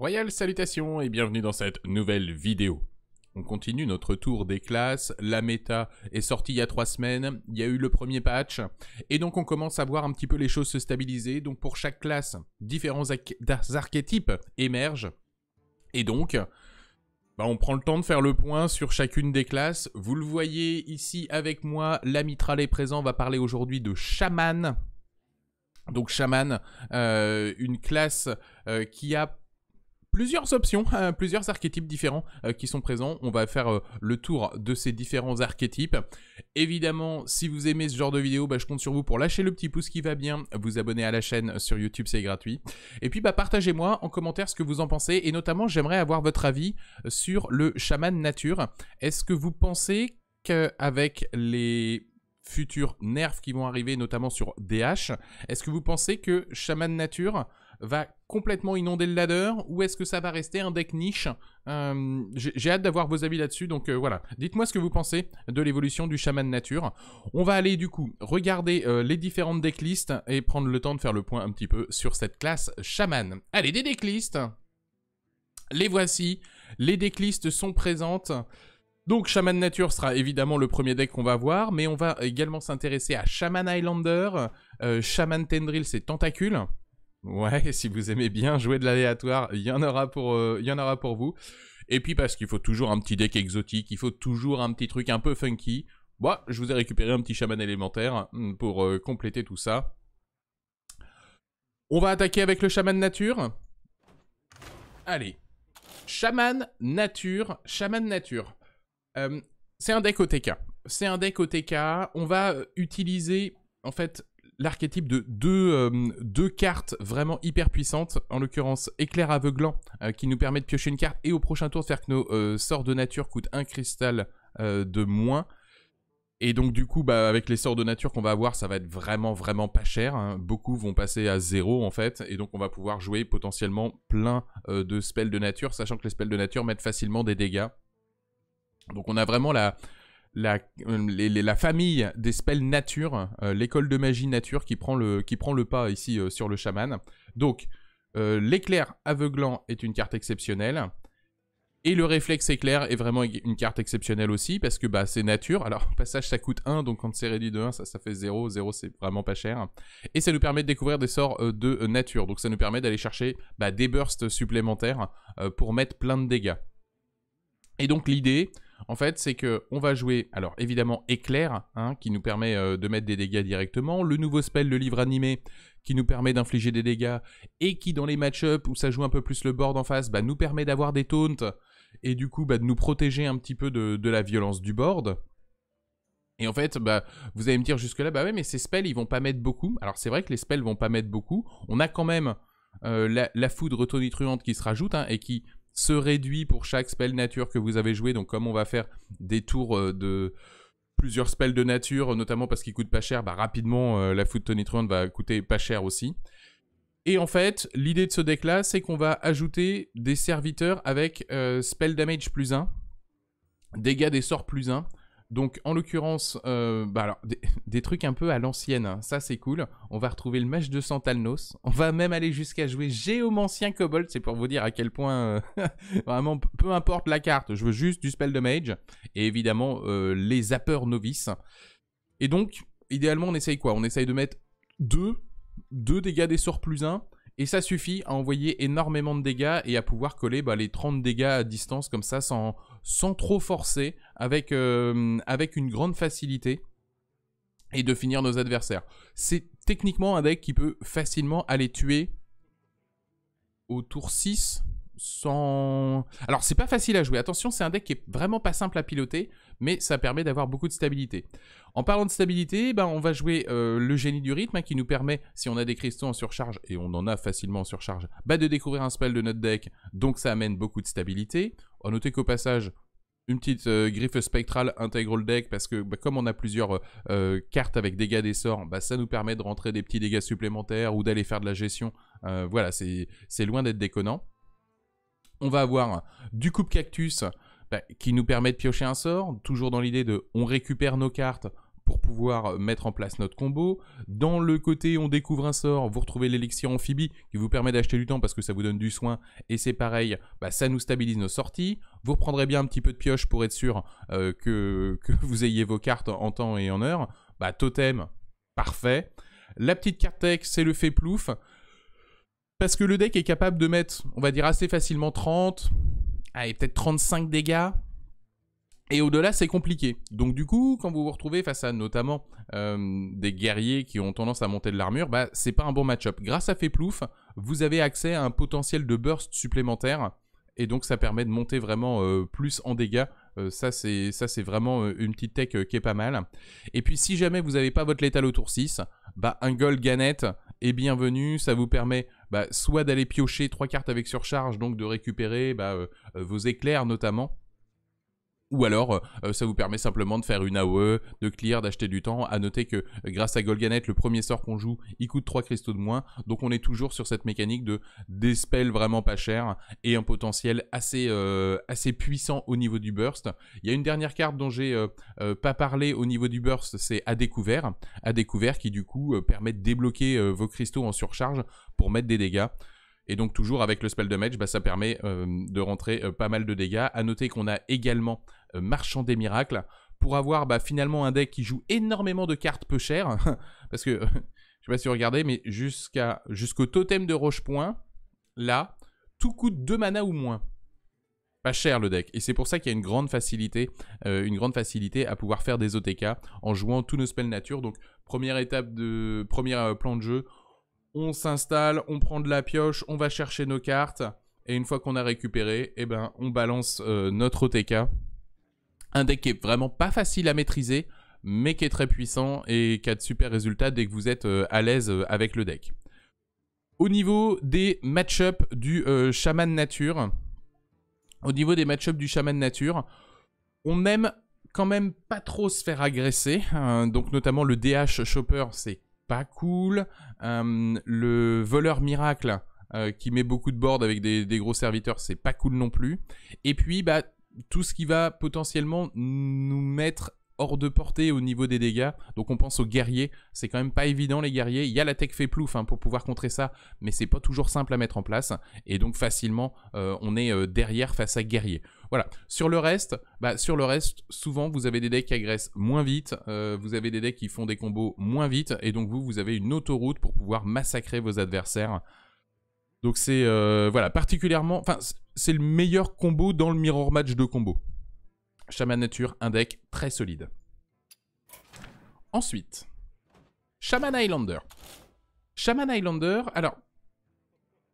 Royal salutations et bienvenue dans cette nouvelle vidéo. On continue notre tour des classes, la méta est sortie il y a trois semaines, il y a eu le premier patch, et donc on commence à voir un petit peu les choses se stabiliser, donc pour chaque classe, différents archétypes émergent, et donc bah, on prend le temps de faire le point sur chacune des classes. Vous le voyez ici avec moi, la Mitral est présent, on va parler aujourd'hui de chaman. Donc chaman, euh, une classe euh, qui a plusieurs options, hein, plusieurs archétypes différents euh, qui sont présents. On va faire euh, le tour de ces différents archétypes. Évidemment, si vous aimez ce genre de vidéo, bah, je compte sur vous pour lâcher le petit pouce qui va bien, vous abonner à la chaîne sur YouTube, c'est gratuit. Et puis, bah, partagez-moi en commentaire ce que vous en pensez. Et notamment, j'aimerais avoir votre avis sur le chaman nature. Est-ce que vous pensez qu'avec les futurs nerfs qui vont arriver, notamment sur DH, est-ce que vous pensez que chaman nature va complètement inonder le ladder ou est-ce que ça va rester un deck niche euh, J'ai hâte d'avoir vos avis là-dessus, donc euh, voilà. Dites-moi ce que vous pensez de l'évolution du chaman nature. On va aller du coup regarder euh, les différentes decklists et prendre le temps de faire le point un petit peu sur cette classe chaman. Allez, des decklists Les voici, les decklists sont présentes. Donc Shaman Nature sera évidemment le premier deck qu'on va voir, mais on va également s'intéresser à Shaman islander, Shaman Tendril c'est tentacules. Ouais, si vous aimez bien jouer de l'aléatoire, il y en aura pour, euh, y en aura pour vous. Et puis parce qu'il faut toujours un petit deck exotique, il faut toujours un petit truc un peu funky. Moi, bah, je vous ai récupéré un petit chaman élémentaire hmm, pour euh, compléter tout ça. On va attaquer avec le chaman nature. Allez. Chaman nature, chaman nature. Euh, c'est un deck OTK. C'est un deck OTK. On va utiliser en fait l'archétype de deux, euh, deux, cartes vraiment hyper puissantes, en l'occurrence éclair aveuglant, euh, qui nous permet de piocher une carte et au prochain tour de faire que nos euh, sorts de nature coûtent un cristal de moins. Et donc du coup, bah, avec les sorts de nature qu'on va avoir, ça va être vraiment vraiment pas cher. Hein. Beaucoup vont passer à zéro en fait, et donc on va pouvoir jouer potentiellement plein de spells de nature, sachant que les spells de nature mettent facilement des dégâts. Donc on a vraiment la, la, euh, la famille des spells nature, euh, l'école de magie nature qui prend le, qui prend le pas ici euh, sur le chaman. Donc, l'éclair aveuglant est une carte exceptionnelle. Et le réflexe éclair est vraiment une carte exceptionnelle aussi, parce que bah, c'est nature. Alors, au passage, ça coûte 1, donc quand c'est réduit de 1, ça, ça fait 0. 0, c'est vraiment pas cher. Et ça nous permet de découvrir des sorts de nature. Donc, ça nous permet d'aller chercher bah, des bursts supplémentaires pour mettre plein de dégâts. Et donc, l'idée, en fait, c'est que on va jouer, alors évidemment, éclair, hein, qui nous permet euh, de mettre des dégâts directement, le nouveau spell, le livre animé, qui nous permet d'infliger des dégâts, et qui dans les match-up où ça joue un peu plus le board en face, bah, nous permet d'avoir des taunts, et du coup bah, de nous protéger un petit peu de, la violence du board. Et en fait, bah, vous allez me dire jusque-là, bah ouais, mais ces spells, ils vont pas mettre beaucoup. Alors c'est vrai que les spells vont pas mettre beaucoup. On a quand même euh, la, foudre tonitruante qui se rajoute hein, et qui se réduit pour chaque spell nature que vous avez joué. Donc comme on va faire des tours euh, de plusieurs spells de nature, notamment parce qu'ils coûtent pas cher, bah rapidement euh, la Food tonitruante va coûter pas cher aussi. Et en fait, l'idée de ce deck là, c'est qu'on va ajouter des serviteurs avec euh, spell damage plus 1, dégâts des sorts plus 1. Donc, en l'occurrence, euh, bah alors, des, trucs un peu à l'ancienne, hein. ça c'est cool. On va retrouver le match de Santalnos. On va même aller jusqu'à jouer Géomancien Cobalt, c'est pour vous dire à quel point, euh, vraiment, peu importe la carte, je veux juste du spell de mage. Et évidemment, euh, les zappeurs novices. Et donc, idéalement, on essaye quoi On essaye de mettre 2, 2 dégâts des sorts plus 1. Et ça suffit à envoyer énormément de dégâts et à pouvoir coller bah, les 30 dégâts à distance comme ça sans, sans trop forcer, avec, euh, avec une grande facilité et de finir nos adversaires. C'est techniquement un deck qui peut facilement aller tuer au tour 6, alors c'est pas facile à jouer, attention c'est un deck qui est vraiment pas simple à piloter, mais ça permet d'avoir beaucoup de stabilité. En parlant de stabilité, ben, on va jouer euh, le génie du rythme hein, qui nous permet, si on a des cristaux en surcharge, et on en a facilement en surcharge, bah, de découvrir un spell de notre deck, donc ça amène beaucoup de stabilité. A noter qu'au passage, une petite euh, griffe spectrale intègre le deck parce que bah, comme on a plusieurs euh, cartes avec dégâts des sorts, bah, ça nous permet de rentrer des petits dégâts supplémentaires ou d'aller faire de la gestion. voilà, c'est loin d'être déconnant on va avoir du coupe cactus bah, qui nous permet de piocher un sort, toujours dans l'idée de on récupère nos cartes pour pouvoir euh, mettre en place notre combo. Dans le côté on découvre un sort, vous retrouvez l'élixir amphibie qui vous permet d'acheter du temps parce que ça vous donne du soin et c'est pareil, bah, ça nous stabilise nos sorties. Vous reprendrez bien un petit peu de pioche pour être sûr euh, que, que vous ayez vos cartes en temps et en heure. Bah, totem, parfait. La petite carte tech, c'est le fait plouf. Parce que le deck est capable de mettre, on va dire assez facilement 30, et peut-être 35 dégâts. Et au-delà, c'est compliqué. Donc du coup, quand vous vous retrouvez face à notamment euh, des guerriers qui ont tendance à monter de l'armure, bah c'est pas un bon match-up. Grâce à Feplouf, vous avez accès à un potentiel de burst supplémentaire. Et donc ça permet de monter vraiment euh, plus en dégâts. Euh, ça c'est ça c'est vraiment une petite tech qui est pas mal. Et puis si jamais vous n'avez pas votre létal au tour 6, bah un gold Ganet est bienvenu. Ça vous permet bah, soit d'aller piocher trois cartes avec surcharge, donc de récupérer bah, euh, euh, vos éclairs notamment, ou alors, euh, euh, ça vous permet simplement de faire une AOE, de clear, d'acheter du temps. A noter que euh, grâce à Golganet, le premier sort qu'on joue, il coûte 3 cristaux de moins. Donc on est toujours sur cette mécanique de des spells vraiment pas chers et un potentiel assez, assez puissant au niveau du burst. Il y a une dernière carte dont j'ai pas parlé au niveau du burst, c'est à découvert. À découvert qui du coup permet de débloquer vos cristaux en surcharge pour mettre des dégâts. Et donc toujours avec le spell de match, ça permet de rentrer pas mal de dégâts. A noter qu'on a également euh, marchand des miracles, pour avoir bah, finalement un deck qui joue énormément de cartes peu chères. parce que, je sais pas si vous regardez, mais jusqu'à, jusqu'au totem de Rochepoint, là, tout coûte 2 mana ou moins. Pas cher le deck. Et c'est pour ça qu'il y a une grande facilité, euh, une grande facilité à pouvoir faire des OTK en jouant tous nos spells nature. Donc première étape de premier euh, plan de jeu, on s'installe, on prend de la pioche, on va chercher nos cartes. Et une fois qu'on a récupéré, eh ben, on balance notre OTK un deck qui est vraiment pas facile à maîtriser, mais qui est très puissant et qui a de super résultats dès que vous êtes euh, à l'aise euh, avec le deck. Au niveau des match du Shaman euh, chaman nature, au niveau des match du chaman nature, on aime quand même pas trop se faire agresser. Hein. donc notamment le DH Chopper, c'est pas cool. le voleur miracle qui met beaucoup de board avec des, des gros serviteurs, c'est pas cool non plus. Et puis bah tout ce qui va potentiellement nous mettre hors de portée au niveau des dégâts. Donc on pense aux guerriers. C'est quand même pas évident les guerriers. Il y a la tech fait plouf hein, pour pouvoir contrer ça, mais c'est pas toujours simple à mettre en place. Et donc facilement, euh, on est euh, derrière face à guerrier. Voilà. Sur le reste, bah, sur le reste, souvent vous avez des decks qui agressent moins vite, euh, vous avez des decks qui font des combos moins vite, et donc vous, vous avez une autoroute pour pouvoir massacrer vos adversaires. Donc c'est voilà particulièrement, enfin c'est le meilleur combo dans le Mirror Match de combo. Shaman Nature, un deck très solide. Ensuite, Shaman Islander. Shaman Islander, alors,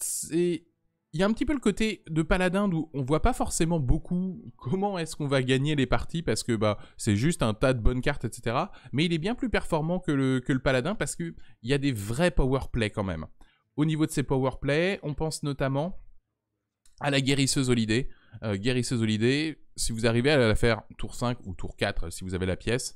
c'est... Il y a un petit peu le côté de Paladin où on voit pas forcément beaucoup comment est-ce qu'on va gagner les parties parce que bah c'est juste un tas de bonnes cartes, etc. Mais il est bien plus performant que le, que le Paladin parce qu'il y a des vrais power play quand même. Au niveau de ses power play, on pense notamment à la guérisseuse Holiday. Euh, guérisseuse Holiday, si vous arrivez à la faire tour 5 ou tour 4, si vous avez la pièce,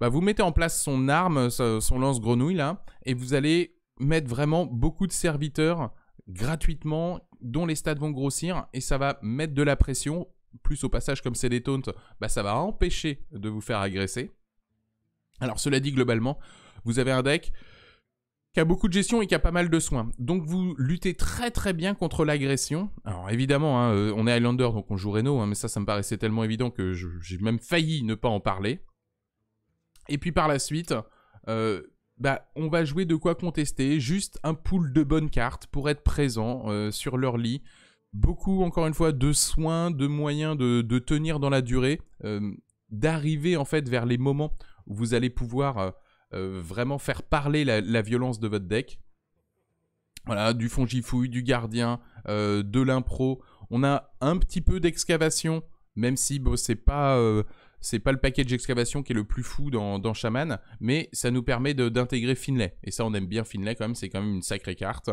bah vous mettez en place son arme, son lance-grenouille là, et vous allez mettre vraiment beaucoup de serviteurs gratuitement dont les stats vont grossir et ça va mettre de la pression. Plus au passage, comme c'est des taunts, bah, ça va empêcher de vous faire agresser. Alors, cela dit, globalement, vous avez un deck qui a beaucoup de gestion et qui a pas mal de soins. Donc vous luttez très très bien contre l'agression. Alors évidemment, hein, euh, on est Highlander, donc on joue Renault, hein, mais ça, ça me paraissait tellement évident que j'ai même failli ne pas en parler. Et puis par la suite, euh, bah, on va jouer de quoi contester, juste un pool de bonnes cartes pour être présent euh, sur leur lit. Beaucoup, encore une fois, de soins, de moyens de, tenir dans la durée, d'arriver en fait vers les moments où vous allez pouvoir euh, vraiment faire parler la, violence de votre deck. Voilà, du fongifouille, du gardien, euh, de l'impro. On a un petit peu d'excavation, même si bon, c'est pas euh, c'est pas le package d'excavation qui est le plus fou dans, Shaman, mais ça nous permet d'intégrer Finlay. Et ça, on aime bien Finlay quand même, c'est quand même une sacrée carte.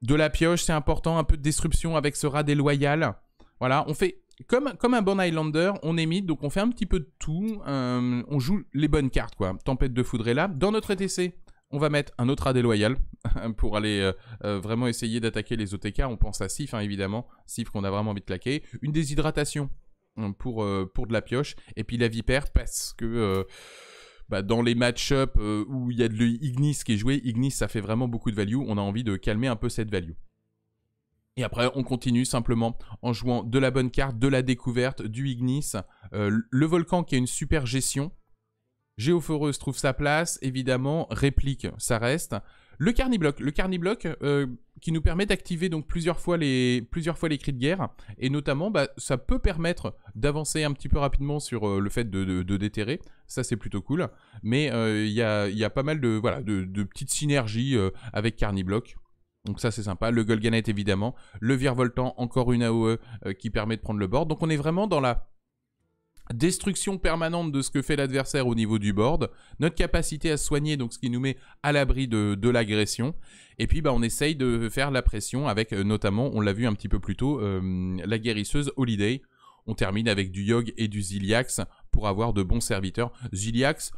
De la pioche, c'est important, un peu de destruction avec ce rat déloyal. Voilà, on fait comme, un bon Islander, on est donc on fait un petit peu de tout. Euh, on joue les bonnes cartes, quoi. Tempête de foudre là. Dans notre ETC, on va mettre un autre AD loyal pour aller euh, euh, vraiment essayer d'attaquer les OTK. On pense à Sif, hein, évidemment. Sif qu'on a vraiment envie de claquer. Une déshydratation pour, de la pioche. Et puis la vipère parce que... Bah, dans les match-up où il y a de l'Ignis qui est joué, Ignis ça fait vraiment beaucoup de value, on a envie de calmer un peu cette value. Et après, on continue simplement en jouant de la bonne carte, de la découverte, du Ignis, euh, le volcan qui a une super gestion. Géophoreuse trouve sa place, évidemment, réplique, ça reste. Le carnibloc, le euh, qui nous permet d'activer donc plusieurs fois les plusieurs fois les cris de guerre et notamment bah, ça peut permettre d'avancer un petit peu rapidement sur euh, le fait de, déterrer. Ça c'est plutôt cool, mais il y a, pas mal de voilà de, de petites synergies avec carnibloc. Donc ça c'est sympa. Le Golganet évidemment. Le Virevoltant, encore une AOE euh, qui permet de prendre le board. Donc on est vraiment dans la destruction permanente de ce que fait l'adversaire au niveau du board. Notre capacité à soigner, donc ce qui nous met à l'abri de, l'agression. Et puis bah, on essaye de faire la pression avec euh, notamment, on l'a vu un petit peu plus tôt, euh, la guérisseuse Holiday. On termine avec du Yog et du Ziliax pour avoir de bons serviteurs. Ziliax,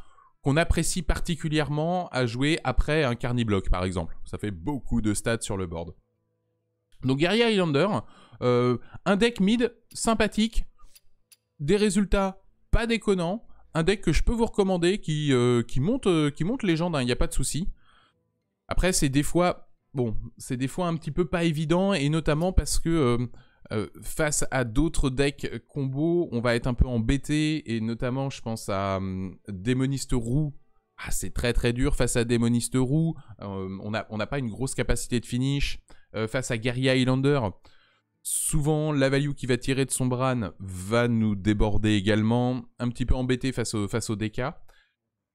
qu'on apprécie particulièrement à jouer après un Carniblock, par exemple. Ça fait beaucoup de stats sur le board. Donc Guerrier Highlander, euh, un deck mid sympathique, des résultats pas déconnants, un deck que je peux vous recommander qui, euh, qui, monte, euh, qui monte légende, il n'y a pas de souci. Après, c'est des fois, bon, c'est des fois un petit peu pas évident, et notamment parce que euh, face à d'autres decks combo, on va être un peu embêté, et notamment, je pense à hum, Démoniste Roux. Ah, c'est très très dur face à Démoniste Roux. Euh, on n'a pas une grosse capacité de finish. Euh, face à Guerrier Highlander, souvent la value qui va tirer de son Bran va nous déborder également. Un petit peu embêté face au, face au DK.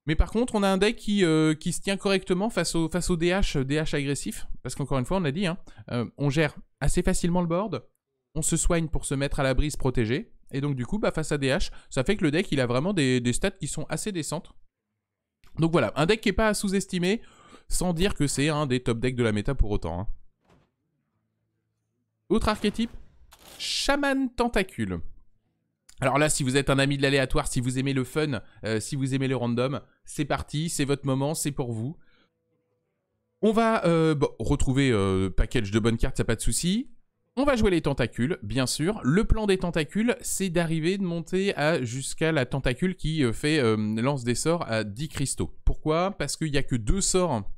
Mais par contre, on a un deck qui, se tient correctement face au, face au DH, DH agressif. Parce qu'encore une fois, on l'a dit, hein, on gère assez facilement le board on se soigne pour se mettre à la brise protégée. Et donc du coup, bah, face à DH, ça fait que le deck, il a vraiment des, stats qui sont assez décentes. Donc voilà, un deck qui n'est pas à sous-estimer, sans dire que c'est un des top decks de la méta pour autant. Hein. Autre archétype, Shaman Tentacule. Alors là, si vous êtes un ami de l'aléatoire, si vous aimez le fun, euh, si vous aimez le random, c'est parti, c'est votre moment, c'est pour vous. On va euh, retrouver euh, package de bonnes cartes, ça pas de souci. On va jouer les tentacules, bien sûr. Le plan des tentacules, c'est d'arriver, de monter à jusqu'à la tentacule qui euh, fait euh, lance des sorts à 10 cristaux. Pourquoi Parce qu'il n'y a que deux sorts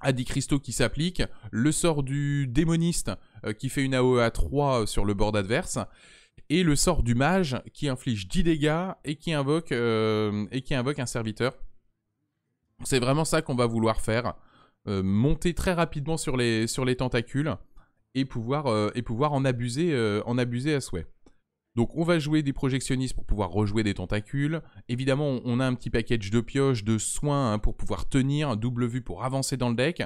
à 10 cristaux qui s'appliquent. Le sort du démoniste euh, qui fait une AOE à 3 sur le bord adverse. Et le sort du mage qui inflige 10 dégâts et qui invoque, et qui invoque un serviteur. C'est vraiment ça qu'on va vouloir faire. monter très rapidement sur les, sur les tentacules et pouvoir, euh, et pouvoir en, abuser, euh, en abuser à souhait. Donc on va jouer des projectionnistes pour pouvoir rejouer des tentacules. Évidemment, on a un petit package de pioches, de soins hein, pour pouvoir tenir, double vue pour avancer dans le deck.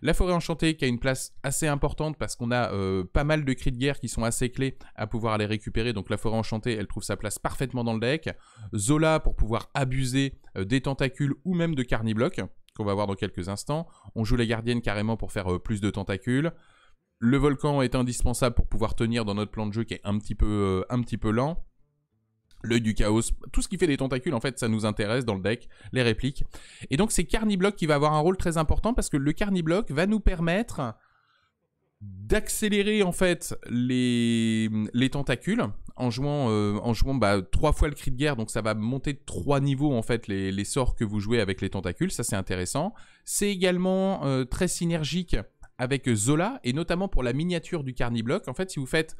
La forêt enchantée qui a une place assez importante parce qu'on a euh, pas mal de cris de guerre qui sont assez clés à pouvoir les récupérer. Donc la forêt enchantée, elle trouve sa place parfaitement dans le deck. Zola pour pouvoir abuser des tentacules ou même de carnibloc qu'on va voir dans quelques instants. On joue la gardienne carrément pour faire plus de tentacules le volcan est indispensable pour pouvoir tenir dans notre plan de jeu qui est un petit peu, euh, un petit peu lent. L'œil du chaos, tout ce qui fait des tentacules, en fait, ça nous intéresse dans le deck, les répliques. Et donc, c'est Carnibloc qui va avoir un rôle très important parce que le Carnibloc va nous permettre d'accélérer en fait les, les tentacules en jouant, euh, en jouant bah, trois fois le cri de guerre donc ça va monter de trois niveaux en fait les, sorts que vous jouez avec les tentacules ça c'est intéressant c'est également euh, très synergique avec Zola, et notamment pour la miniature du Carnibloc. En fait, si vous faites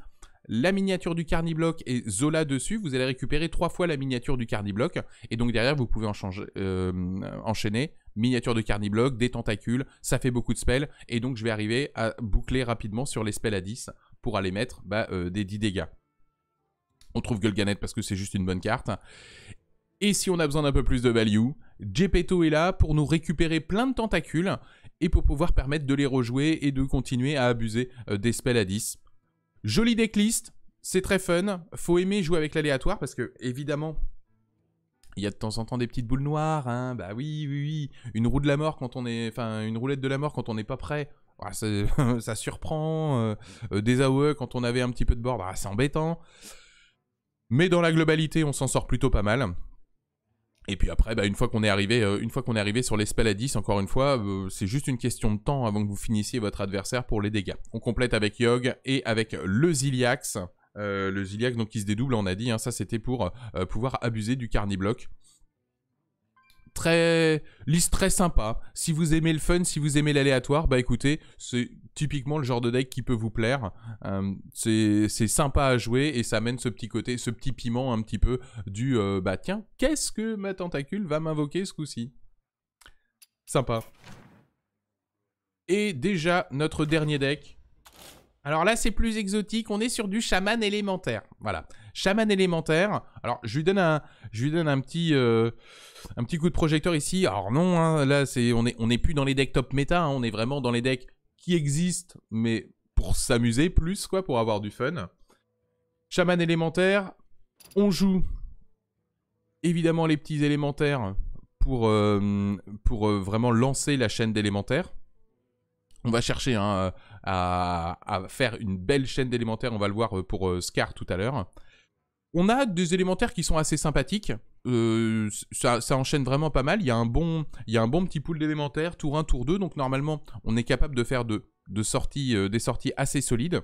la miniature du Carnibloc et Zola dessus, vous allez récupérer trois fois la miniature du Carnibloc. Et donc derrière, vous pouvez en euh, enchaîner miniature de Carnibloc, des tentacules, ça fait beaucoup de spells. Et donc je vais arriver à boucler rapidement sur les spells à 10 pour aller mettre bah, euh, des 10 dégâts. On trouve Gulganet parce que c'est juste une bonne carte. Et si on a besoin d'un peu plus de value, Gepetto est là pour nous récupérer plein de tentacules et pour pouvoir permettre de les rejouer et de continuer à abuser euh, des spells à 10. Joli decklist, c'est très fun, faut aimer jouer avec l'aléatoire parce que évidemment il y a de temps en temps des petites boules noires, hein. bah oui, oui, oui, une roue de la mort quand on est, enfin une roulette de la mort quand on n'est pas prêt, ah, ça, surprend, euh, euh, des AOE quand on avait un petit peu de bord, bah, c'est embêtant, mais dans la globalité on s'en sort plutôt pas mal. Et puis après, bah, une fois qu'on est arrivé, euh, une fois qu'on est arrivé sur les à 10, encore une fois, euh, c'est juste une question de temps avant que vous finissiez votre adversaire pour les dégâts. On complète avec Yog et avec le Ziliax. Euh, le Ziliax donc qui se dédouble, on a dit, hein, ça c'était pour pouvoir abuser du Carnibloc très liste très sympa. Si vous aimez le fun, si vous aimez l'aléatoire, bah écoutez, c'est typiquement le genre de deck qui peut vous plaire. Euh, c'est sympa à jouer et ça amène ce petit côté, ce petit piment un petit peu du euh, bah tiens, qu'est-ce que ma tentacule va m'invoquer ce coup-ci Sympa. Et déjà notre dernier deck. Alors là, c'est plus exotique, on est sur du chaman élémentaire. Voilà. Chaman élémentaire. Alors, je lui donne un, je lui donne un petit, euh, un petit coup de projecteur ici. Alors non, hein, là, c'est, on est, on n'est plus dans les decks top méta. Hein. on est vraiment dans les decks qui existent, mais pour s'amuser plus, quoi, pour avoir du fun. Chaman élémentaire. On joue évidemment les petits élémentaires pour, euh, pour euh, vraiment lancer la chaîne d'élémentaires. On va chercher hein, à, faire une belle chaîne d'élémentaires, on va le voir pour Scar tout à l'heure. On a des élémentaires qui sont assez sympathiques. Euh, ça, enchaîne vraiment pas mal. Il y a un bon, il y a un bon petit pool d'élémentaires, tour 1, tour 2. Donc normalement, on est capable de faire sorties, euh, des sorties assez solides.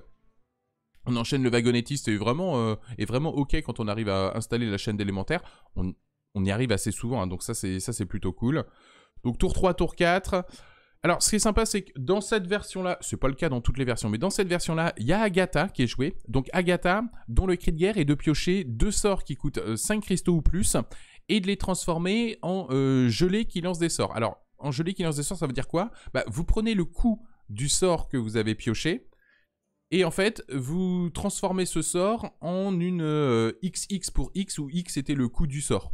On enchaîne le wagonnettiste et vraiment, euh, vraiment ok quand on arrive à installer la chaîne d'élémentaires. On, y arrive assez souvent, hein. donc ça c'est plutôt cool. Donc tour 3, tour 4. Alors, ce qui est sympa, c'est que dans cette version-là, c'est pas le cas dans toutes les versions, mais dans cette version-là, il y a Agatha qui est jouée. Donc, Agatha, dont le cri de guerre est de piocher deux sorts qui coûtent 5 euh, cristaux ou plus et de les transformer en gelé euh, gelée qui lance des sorts. Alors, en gelée qui lance des sorts, ça veut dire quoi bah, Vous prenez le coût du sort que vous avez pioché, et en fait, vous transformez ce sort en une XX euh, pour X, où X était le coût du sort.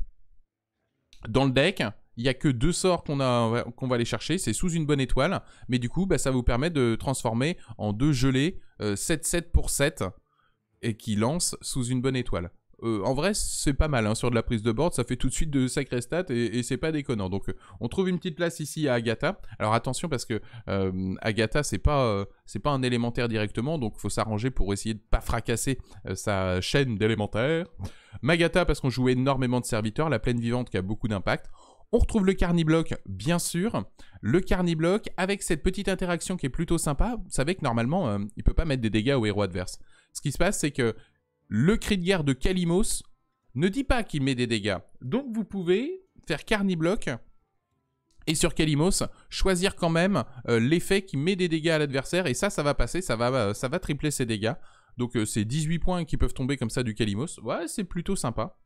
Dans le deck, il n'y a que deux sorts qu'on va aller chercher, c'est sous une bonne étoile, mais du coup, bah, ça vous permet de transformer en deux gelées 7-7 euh, pour 7, et qui lance sous une bonne étoile. Euh, en vrai, c'est pas mal, hein, sur de la prise de bord, ça fait tout de suite de sacré stats, et, c'est pas déconnant. Donc, euh, on trouve une petite place ici à Agatha. Alors attention, parce que Agatha, c'est pas, pas un élémentaire directement, donc il faut s'arranger pour essayer de pas fracasser sa chaîne d'élémentaires. Magatha, parce qu'on joue énormément de serviteurs, la plaine vivante qui a beaucoup d'impact. On retrouve le carnibloc, bien sûr. Le carnibloc, avec cette petite interaction qui est plutôt sympa, vous savez que normalement, euh, il ne peut pas mettre des dégâts au héros adverse. Ce qui se passe, c'est que le cri de guerre de Kalimos ne dit pas qu'il met des dégâts. Donc vous pouvez faire carnibloc et sur Kalimos, choisir quand même euh, l'effet qui met des dégâts à l'adversaire. Et ça, ça va passer, ça va, euh, ça va tripler ses dégâts. Donc c'est 18 points qui peuvent tomber comme ça du Kalimos. Ouais, c'est plutôt sympa.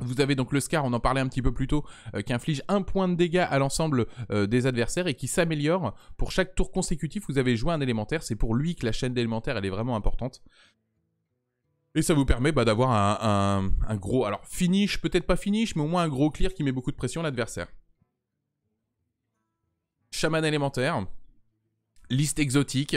Vous avez donc le Scar, on en parlait un petit peu plus tôt, euh, qui inflige un point de dégâts à l'ensemble euh, des adversaires et qui s'améliore. Pour chaque tour consécutif, vous avez joué un élémentaire. C'est pour lui que la chaîne d'élémentaire, elle est vraiment importante. Et ça vous permet bah, d'avoir un, gros... Alors, finish, peut-être pas finish, mais au moins un gros clear qui met beaucoup de pression à l'adversaire. Chaman élémentaire. Liste exotique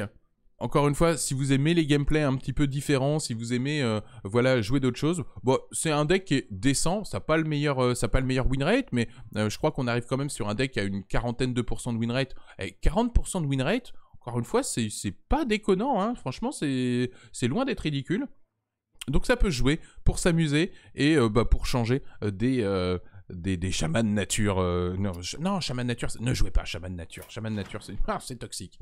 encore une fois, si vous aimez les gameplays un petit peu différents, si vous aimez euh, voilà jouer d'autres choses, bon, c'est un deck qui est décent, ça pas euh, pas le meilleur win rate, mais euh, je crois qu'on arrive quand même sur un deck qui a une quarantaine de pourcents de win rate. Et eh, 40% de win rate, encore une fois, c'est pas déconnant, hein. franchement, c'est loin d'être ridicule. Donc ça peut jouer pour s'amuser et bah, pour changer des des, de nature. non, chamans de nature, ne jouez pas chaman nature. Chaman nature, c'est ah, toxique.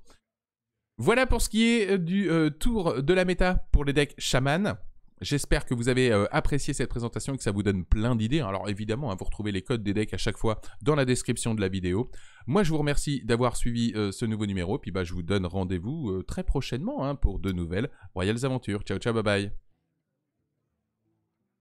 Voilà pour ce qui est euh, du euh, tour de la méta pour les decks Shaman. J'espère que vous avez euh, apprécié cette présentation et que ça vous donne plein d'idées. Alors évidemment, hein, vous retrouvez les codes des decks à chaque fois dans la description de la vidéo. Moi, je vous remercie d'avoir suivi ce nouveau numéro. Puis bah, je vous donne rendez-vous très prochainement hein, pour de nouvelles Royales Aventures. Ciao, ciao, bye bye.